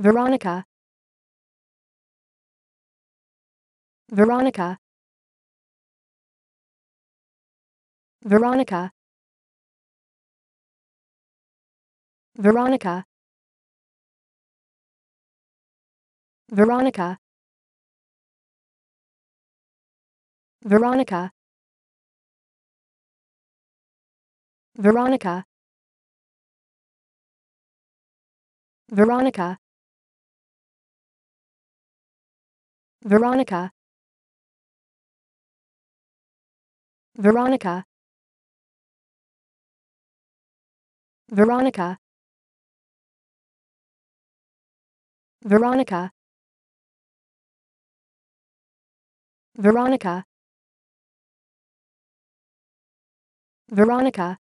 Veronica Veronica Veronica Veronica Veronica Veronica Veronica Veronica Veronica Veronica Veronica Veronica Veronica Veronica